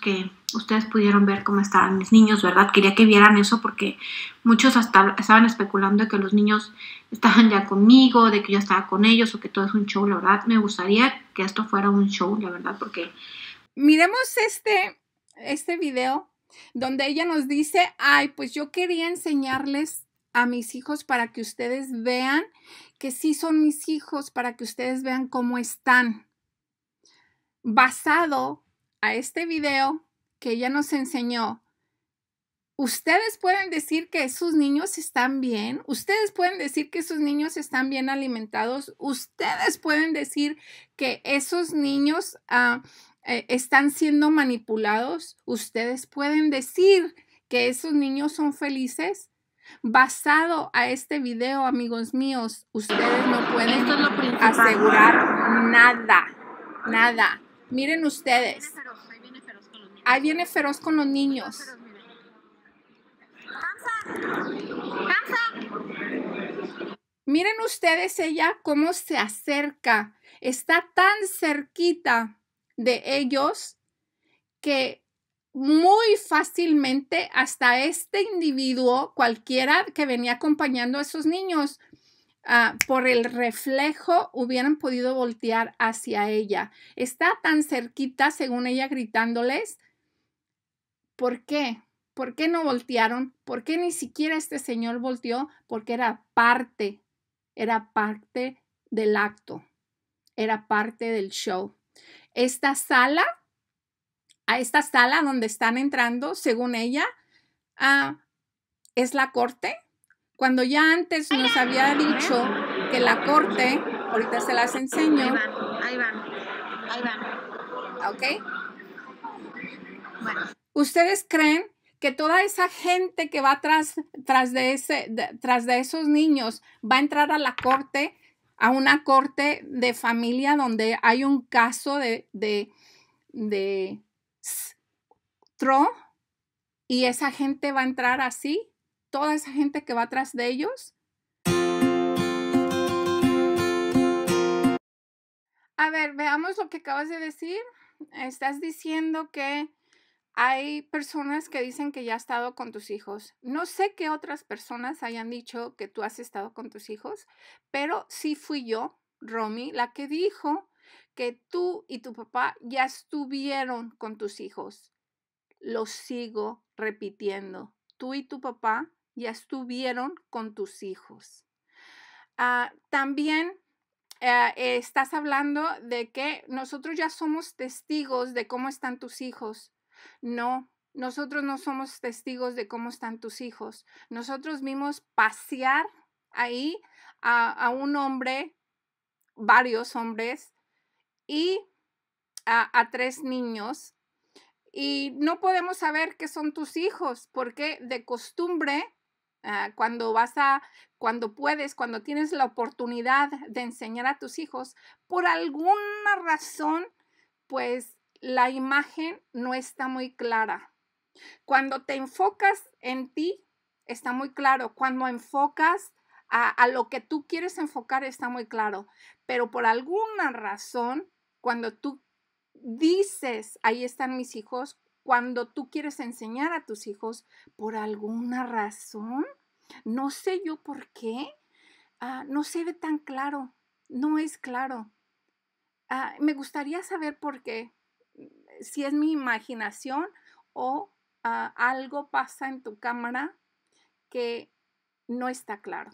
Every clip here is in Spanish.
que ustedes pudieron ver cómo estaban mis niños, ¿verdad? Quería que vieran eso porque muchos hasta estaban especulando de que los niños estaban ya conmigo, de que yo estaba con ellos o que todo es un show, la verdad. Me gustaría que esto fuera un show, la verdad, porque... Miremos este, este video donde ella nos dice, ay, pues yo quería enseñarles a mis hijos para que ustedes vean que sí son mis hijos, para que ustedes vean cómo están, basado a este video que ella nos enseñó, ustedes pueden decir que sus niños están bien, ustedes pueden decir que sus niños están bien alimentados, ustedes pueden decir que esos niños ah, eh, están siendo manipulados, ustedes pueden decir que esos niños son felices. Basado a este video, amigos míos, ustedes no pueden asegurar nada, nada. Miren ustedes. Ahí viene feroz con los niños. Miren ustedes ella cómo se acerca. Está tan cerquita de ellos que muy fácilmente hasta este individuo, cualquiera que venía acompañando a esos niños, ah, por el reflejo hubieran podido voltear hacia ella. Está tan cerquita, según ella gritándoles, ¿Por qué? ¿Por qué no voltearon? ¿Por qué ni siquiera este señor volteó? Porque era parte, era parte del acto, era parte del show. Esta sala, a esta sala donde están entrando, según ella, ah, es la corte. Cuando ya antes nos había dicho que la corte, ahorita se las enseño. Ahí van, ahí van, ahí van. ¿Ok? Bueno. ¿Ustedes creen que toda esa gente que va tras, tras, de ese, de esos niños va a entrar a la corte, a una corte de familia donde hay un caso de, de, de tro y esa gente va a entrar así? ¿Toda esa gente que va tras de ellos? A ver, veamos lo que acabas de decir. Estás diciendo que hay personas que dicen que ya has estado con tus hijos. No sé qué otras personas hayan dicho que tú has estado con tus hijos, pero sí fui yo, Romy, la que dijo que tú y tu papá ya estuvieron con tus hijos. Lo sigo repitiendo. Tú y tu papá ya estuvieron con tus hijos. Ah, también eh, estás hablando de que nosotros ya somos testigos de cómo están tus hijos. No, nosotros no somos testigos de cómo están tus hijos. Nosotros vimos pasear ahí a, a un hombre, varios hombres, y a, a, tres niños. Y no podemos saber qué son tus hijos, porque de costumbre, ah, cuando vas a, cuando puedes, cuando tienes la oportunidad de enseñar a tus hijos, por alguna razón, pues la imagen no está muy clara. Cuando te enfocas en ti, está muy claro. Cuando enfocas a, lo que tú quieres enfocar, está muy claro. Pero por alguna razón, cuando tú dices, ahí están mis hijos, cuando tú quieres enseñar a tus hijos, por alguna razón, no sé yo por qué, ah, no se ve tan claro, no es claro. Ah, me gustaría saber por qué, si es mi imaginación o ah, algo pasa en tu cámara que no está claro.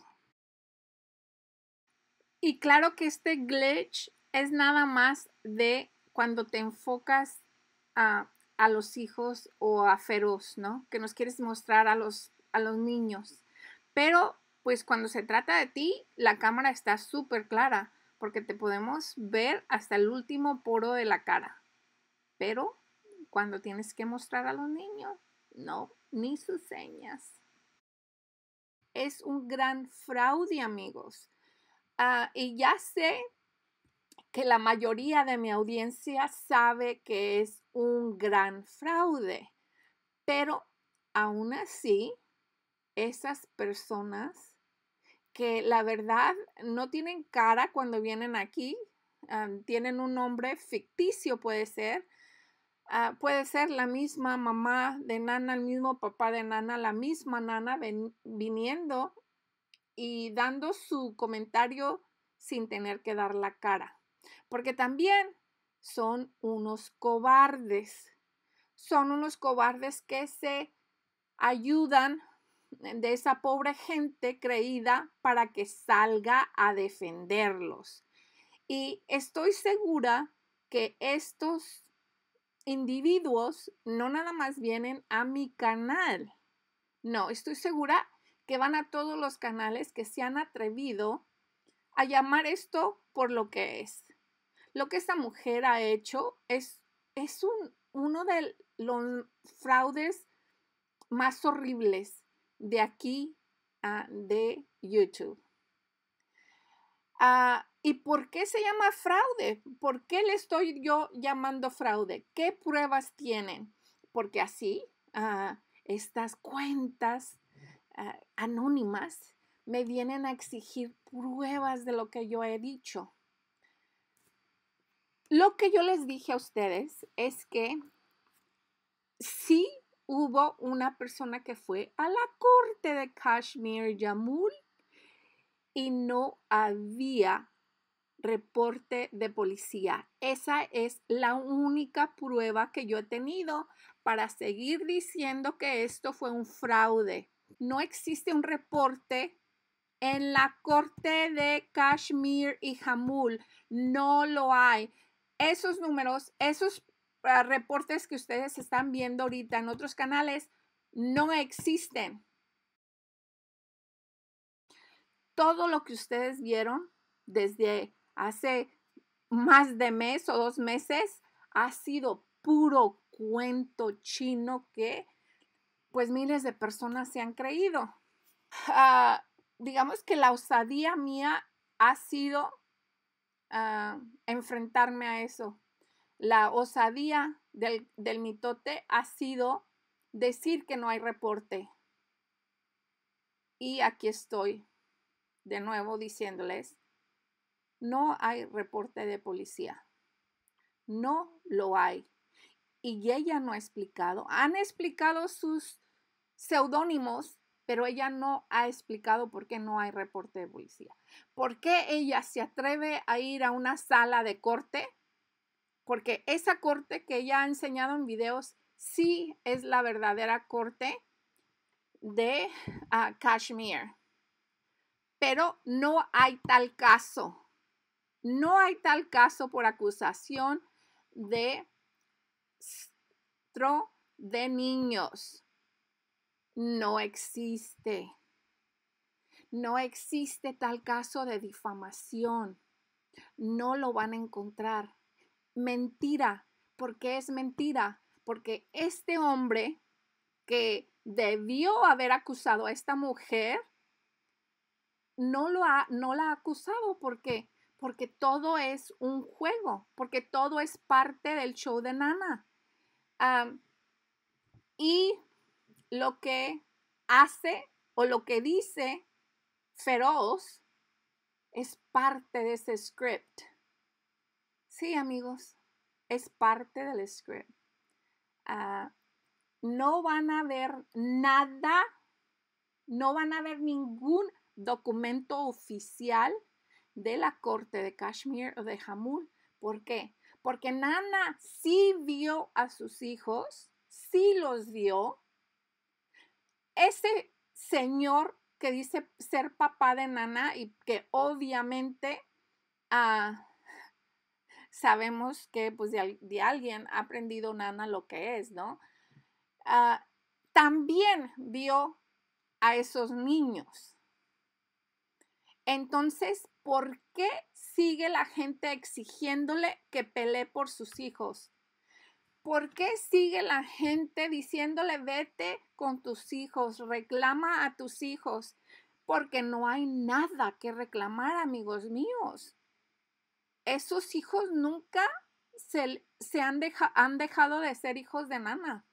Y claro que este glitch es nada más de cuando te enfocas a, los hijos o a Feroz, ¿no? Que nos quieres mostrar a los, a los niños. Pero pues cuando se trata de ti, la cámara está súper clara porque te podemos ver hasta el último poro de la cara. Pero cuando tienes que mostrar a los niños, no, ni sus señas. Es un gran fraude, amigos. Ah, y ya sé que la mayoría de mi audiencia sabe que es un gran fraude, pero aún así, esas personas que la verdad no tienen cara cuando vienen aquí, ah, tienen un nombre ficticio puede ser, Ah, puede ser la misma mamá de Nana, el mismo papá de Nana, la misma Nana viniendo y dando su comentario sin tener que dar la cara. Porque también son unos cobardes. Son unos cobardes que se ayudan de esa pobre gente creída para que salga a defenderlos. Y estoy segura que estos individuos no nada más vienen a mi canal. No, estoy segura que van a todos los canales que se han atrevido a llamar esto por lo que es. Lo que esta mujer ha hecho es, es un, uno de los fraudes más horribles de aquí a de YouTube. Ah, ¿Y por qué se llama fraude? ¿Por qué le estoy yo llamando fraude? ¿Qué pruebas tienen? Porque así ah, estas cuentas ah, anónimas me vienen a exigir pruebas de lo que yo he dicho. Lo que yo les dije a ustedes es que sí hubo una persona que fue a la corte de Kashmir Yamul y no había reporte de policía. Esa es la única prueba que yo he tenido para seguir diciendo que esto fue un fraude. No existe un reporte en la corte de Kashmir y Jamul. No lo hay. Esos números, esos ah, reportes que ustedes están viendo ahorita en otros canales, no existen. todo lo que ustedes vieron desde hace más de mes o dos meses ha sido puro cuento chino que pues miles de personas se han creído. Ah, digamos que la osadía mía ha sido ah, enfrentarme a eso. La osadía del mitote ha sido decir que no hay reporte. Y aquí estoy de nuevo diciéndoles, no hay reporte de policía. No lo hay. Y ella no ha explicado. Han explicado sus seudónimos, pero ella no ha explicado por qué no hay reporte de policía. ¿Por qué ella se atreve a ir a una sala de corte? Porque esa corte que ella ha enseñado en videos sí es la verdadera corte de ah, Kashmir pero no hay tal caso. No hay tal caso por acusación de de niños. No existe. No existe tal caso de difamación. No lo van a encontrar. Mentira. porque es mentira? Porque este hombre que debió haber acusado a esta mujer no, lo ha, no la ha acusado. ¿Por qué? Porque todo es un juego, porque todo es parte del show de Nana. y lo que hace o lo que dice Feroz es parte de ese script. Sí, amigos, es parte del script. Ah, no van a ver nada, no van a ver ningún documento oficial de la corte de Kashmir o de Jamul. ¿Por qué? Porque Nana sí vio a sus hijos, sí los vio. Ese señor que dice ser papá de Nana y que obviamente ah, sabemos que pues de, alguien ha aprendido Nana lo que es, ¿no? Ah, también vio a esos niños. Entonces, ¿por qué sigue la gente exigiéndole que pelee por sus hijos? ¿Por qué sigue la gente diciéndole vete con tus hijos, reclama a tus hijos? Porque no hay nada que reclamar, amigos míos. Esos hijos nunca se, han, han dejado de ser hijos de nana.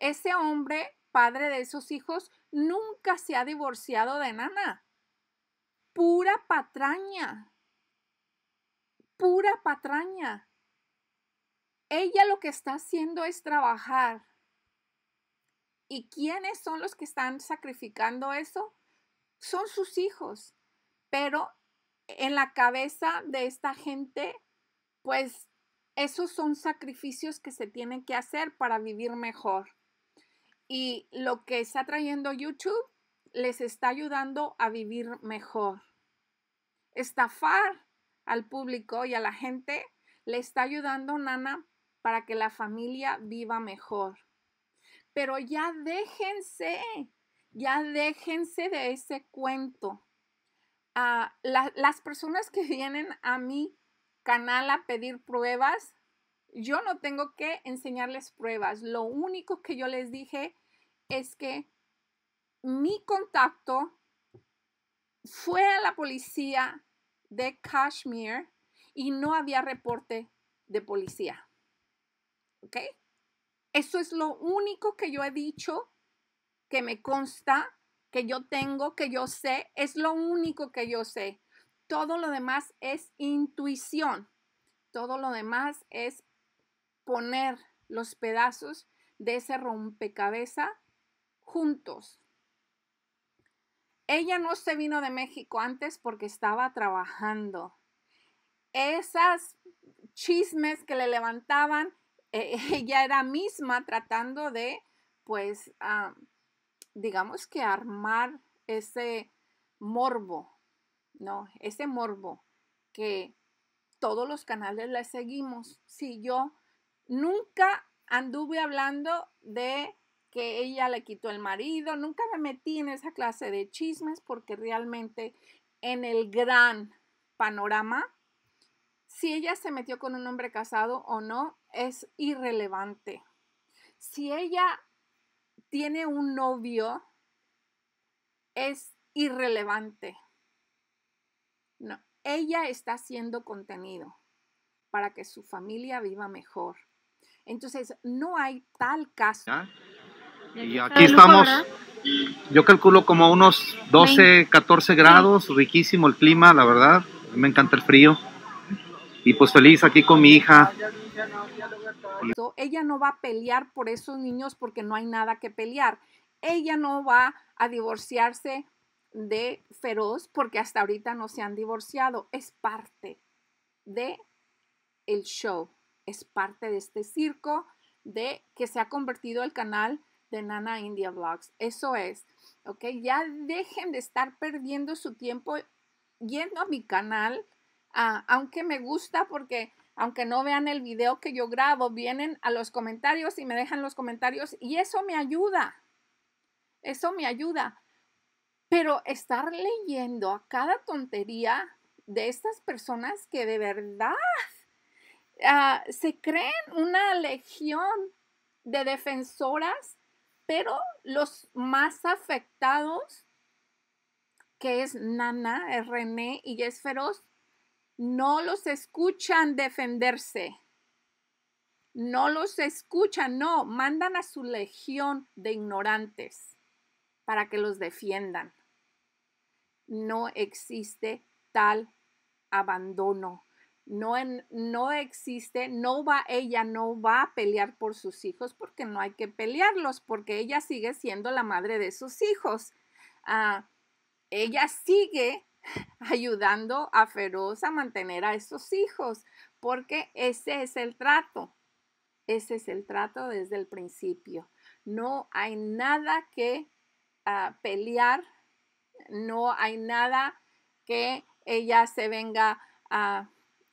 Ese hombre, padre de esos hijos, nunca se ha divorciado de nana pura patraña. Pura patraña. Ella lo que está haciendo es trabajar. ¿Y quiénes son los que están sacrificando eso? Son sus hijos. Pero en la cabeza de esta gente, pues esos son sacrificios que se tienen que hacer para vivir mejor. Y lo que está trayendo YouTube les está ayudando a vivir mejor. Estafar al público y a la gente le está ayudando Nana para que la familia viva mejor. Pero ya déjense, ya déjense de ese cuento. Ah, las personas que vienen a mi canal a pedir pruebas, yo no tengo que enseñarles pruebas. Lo único que yo les dije es que mi contacto fue a la policía de Kashmir y no había reporte de policía. ¿Ok? Eso es lo único que yo he dicho, que me consta, que yo tengo, que yo sé. Es lo único que yo sé. Todo lo demás es intuición. Todo lo demás es poner los pedazos de ese rompecabezas juntos. Ella no se vino de México antes porque estaba trabajando. Esas chismes que le levantaban, eh, ella era misma tratando de, pues, ah, digamos que armar ese morbo, ¿no? Ese morbo que todos los canales le seguimos. Si yo nunca anduve hablando de que ella le quitó el marido. Nunca me metí en esa clase de chismes porque realmente en el gran panorama, si ella se metió con un hombre casado o no, es irrelevante. Si ella tiene un novio, es irrelevante. No, ella está haciendo contenido para que su familia viva mejor. Entonces, no hay tal caso. Y aquí estamos, yo calculo como unos 12, 14 grados, riquísimo el clima, la verdad, me encanta el frío. Y pues feliz aquí con mi hija. Ella no va a pelear por esos niños porque no hay nada que pelear. Ella no va a divorciarse de Feroz porque hasta ahorita no se han divorciado. Es parte de el show, es parte de este circo de que se ha convertido el canal de Nana India Vlogs. Eso es, ¿ok? Ya dejen de estar perdiendo su tiempo yendo a mi canal, ah, aunque me gusta porque aunque no vean el video que yo grabo, vienen a los comentarios y me dejan los comentarios y eso me ayuda. Eso me ayuda. Pero estar leyendo a cada tontería de estas personas que de verdad ah, se creen una legión de defensoras pero los más afectados, que es Nana, René y es Feroz, no los escuchan defenderse. No los escuchan, no, mandan a su legión de ignorantes para que los defiendan. No existe tal abandono no, no existe, no va, ella no va a pelear por sus hijos porque no hay que pelearlos, porque ella sigue siendo la madre de sus hijos. Ah, ella sigue ayudando a Feroz a mantener a esos hijos, porque ese es el trato. Ese es el trato desde el principio. No hay nada que ah, pelear, no hay nada que ella se venga a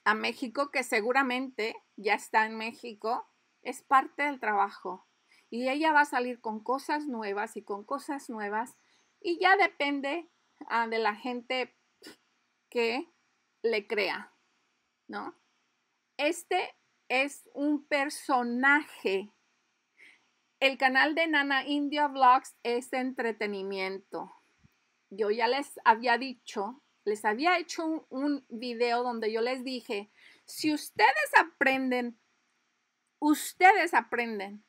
a México, que seguramente ya está en México, es parte del trabajo. Y ella va a salir con cosas nuevas y con cosas nuevas. Y ya depende ah, de la gente que le crea, ¿no? Este es un personaje. El canal de Nana India Vlogs es entretenimiento. Yo ya les había dicho les había hecho un, video donde yo les dije, si ustedes aprenden, ustedes aprenden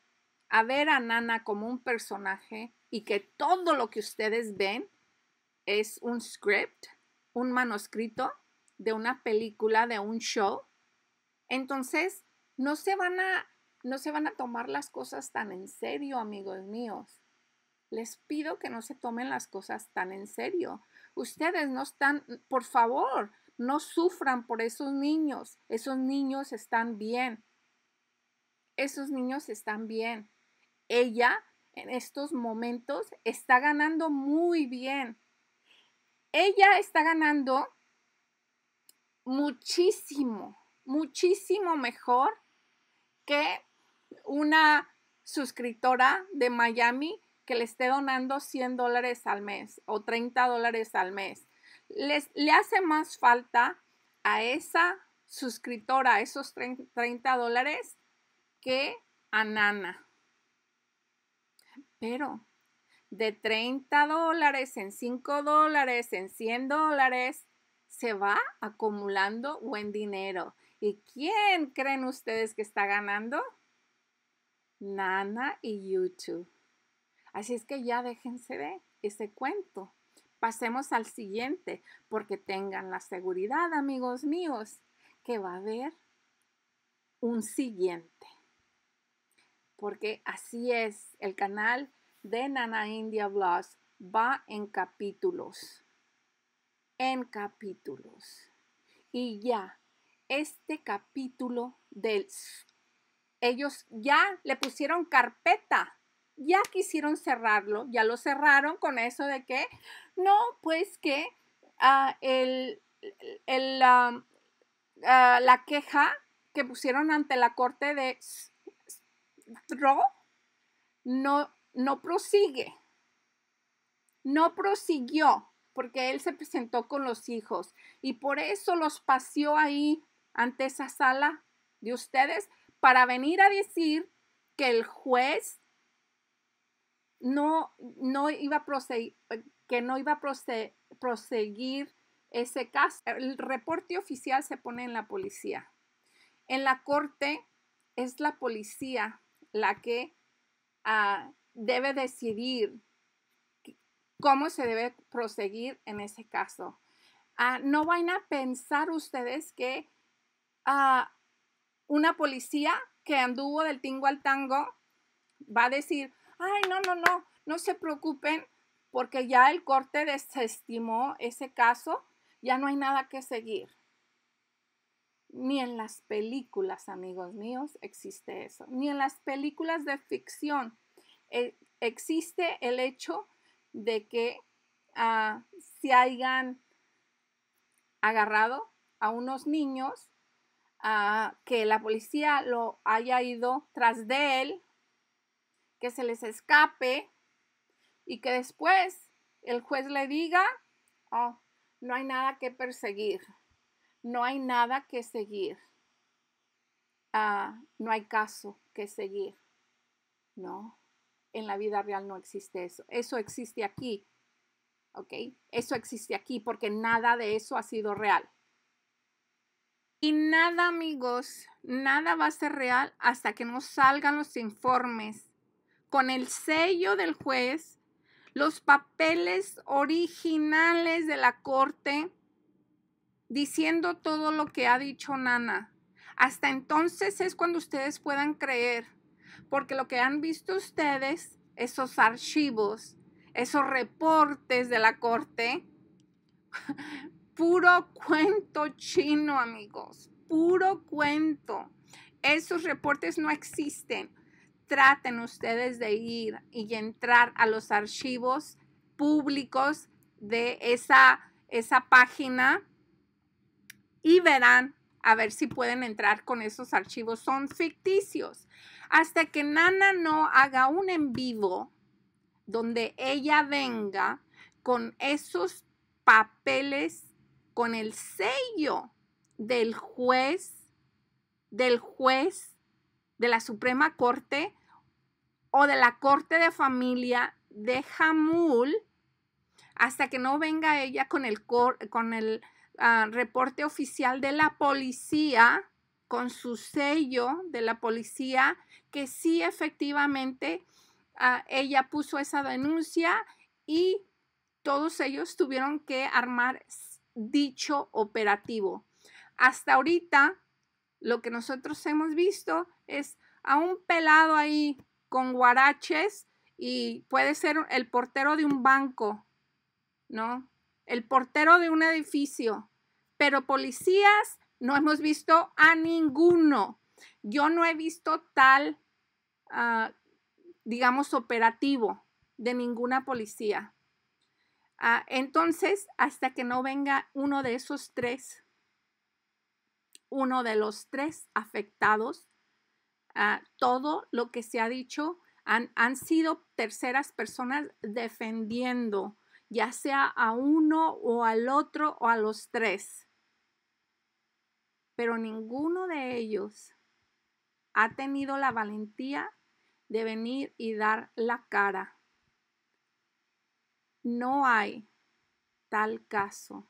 a ver a Nana como un personaje y que todo lo que ustedes ven es un script, un manuscrito de una película, de un show, entonces no se van a no se van a tomar las cosas tan en serio, amigos míos. Les pido que no se tomen las cosas tan en serio ustedes no están, por favor, no sufran por esos niños. Esos niños están bien. Esos niños están bien. Ella en estos momentos está ganando muy bien. Ella está ganando muchísimo, muchísimo mejor que una suscriptora de Miami que le esté donando 100 dólares al mes o 30 dólares al mes. Les, le hace más falta a esa suscriptora, esos 30 dólares, que a Nana. Pero de 30 dólares en 5 dólares, en 100 dólares, se va acumulando buen dinero. ¿Y quién creen ustedes que está ganando? Nana y YouTube. Así es que ya déjense de ese cuento. Pasemos al siguiente, porque tengan la seguridad, amigos míos, que va a haber un siguiente. Porque así es, el canal de Nana India Vlogs va en capítulos. En capítulos. Y ya, este capítulo del... Ellos ya le pusieron carpeta ya quisieron cerrarlo, ya lo cerraron con eso de que, no, pues que ah, ah, la queja que pusieron ante la corte de Dro no, no prosigue, no prosiguió porque él se presentó con los hijos y por eso los paseó ahí ante esa sala de ustedes para venir a decir que el juez no, no iba a proseguir, eh, que no iba a proseguir ese caso. El reporte oficial se pone en la policía. En la corte es la policía la que ah, debe decidir cómo se debe proseguir en ese caso. Ah, no van a pensar ustedes que ah, una policía que anduvo del tingo al tango va a decir, ay, no, no, no, no se preocupen porque ya el corte desestimó ese caso, ya no hay nada que seguir. Ni en las películas, amigos míos, existe eso. Ni en las películas de ficción eh, existe el hecho de que ah, se hayan agarrado a unos niños, a ah, que la policía lo haya ido tras de él que se les escape y que después el juez le diga, oh, no hay nada que perseguir, no hay nada que seguir, ah, no hay caso que seguir. No, en la vida real no existe eso. Eso existe aquí, ¿ok? Eso existe aquí porque nada de eso ha sido real. Y nada, amigos, nada va a ser real hasta que no salgan los informes con el sello del juez, los papeles originales de la corte, diciendo todo lo que ha dicho Nana. Hasta entonces es cuando ustedes puedan creer, porque lo que han visto ustedes, esos archivos, esos reportes de la corte, puro cuento chino, amigos, puro cuento. Esos reportes no existen traten ustedes de ir y entrar a los archivos públicos de esa, esa página y verán a ver si pueden entrar con esos archivos. Son ficticios. Hasta que Nana no haga un en vivo donde ella venga con esos papeles, con el sello del juez, del juez de la Suprema Corte o de la corte de familia de Hamul hasta que no venga ella con el, con el ah, reporte oficial de la policía, con su sello de la policía, que sí efectivamente ah, ella puso esa denuncia y todos ellos tuvieron que armar dicho operativo. Hasta ahorita, lo que nosotros hemos visto es a un pelado ahí con guaraches y puede ser el portero de un banco, ¿no? El portero de un edificio, pero policías no hemos visto a ninguno. Yo no he visto tal, ah, digamos, operativo de ninguna policía. Ah, entonces, hasta que no venga uno de esos tres, uno de los tres afectados, Ah, todo lo que se ha dicho han, sido terceras personas defendiendo, ya sea a uno o al otro o a los tres. Pero ninguno de ellos ha tenido la valentía de venir y dar la cara. No hay tal caso,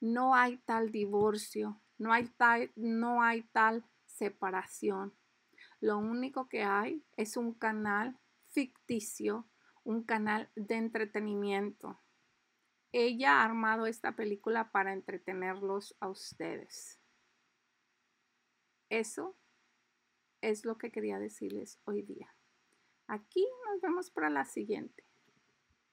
no hay tal divorcio, no hay no hay tal separación. Lo único que hay es un canal ficticio, un canal de entretenimiento. Ella ha armado esta película para entretenerlos a ustedes. Eso es lo que quería decirles hoy día. Aquí nos vemos para la siguiente.